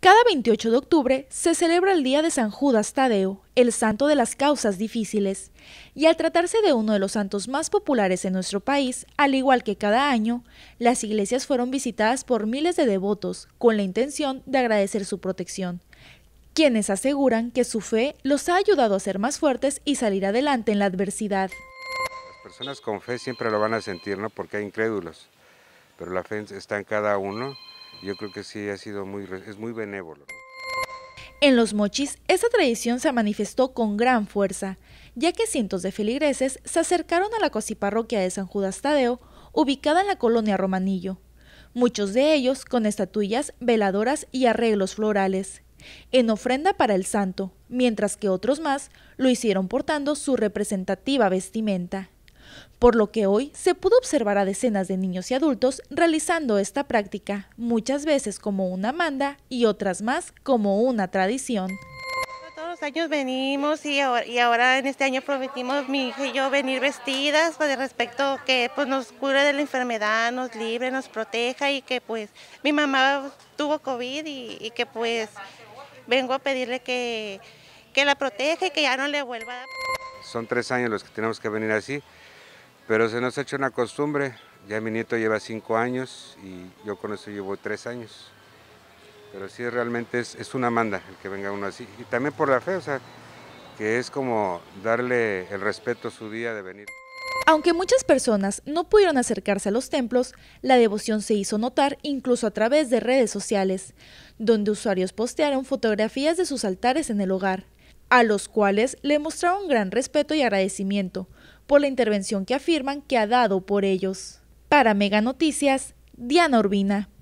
Cada 28 de octubre se celebra el Día de San Judas Tadeo, el santo de las causas difíciles, y al tratarse de uno de los santos más populares en nuestro país, al igual que cada año, las iglesias fueron visitadas por miles de devotos con la intención de agradecer su protección, quienes aseguran que su fe los ha ayudado a ser más fuertes y salir adelante en la adversidad. Las personas con fe siempre lo van a sentir, ¿no? Porque hay incrédulos, pero la fe está en cada uno yo creo que sí ha sido muy, es muy benévolo. En los mochis, esta tradición se manifestó con gran fuerza, ya que cientos de feligreses se acercaron a la cosiparroquia de San Judas Tadeo, ubicada en la colonia Romanillo, muchos de ellos con estatuillas, veladoras y arreglos florales, en ofrenda para el santo, mientras que otros más lo hicieron portando su representativa vestimenta por lo que hoy se pudo observar a decenas de niños y adultos realizando esta práctica, muchas veces como una manda y otras más como una tradición. Todos los años venimos y ahora, en este año prometimos mi hija y yo venir vestidas con pues, el respecto que pues, nos cure de la enfermedad, nos libre, nos proteja y que pues mi mamá tuvo COVID y, que pues vengo a pedirle que, que la proteja y que ya no le vuelva Son tres años los que tenemos que venir así pero se nos ha hecho una costumbre, ya mi nieto lleva cinco años y yo con eso llevo tres años. Pero sí, realmente es, una manda el que venga uno así. Y también por la fe, o sea, que es como darle el respeto a su día de venir. Aunque muchas personas no pudieron acercarse a los templos, la devoción se hizo notar incluso a través de redes sociales, donde usuarios postearon fotografías de sus altares en el hogar a los cuales le mostraron gran respeto y agradecimiento por la intervención que afirman que ha dado por ellos. Para Mega Noticias, Diana Urbina.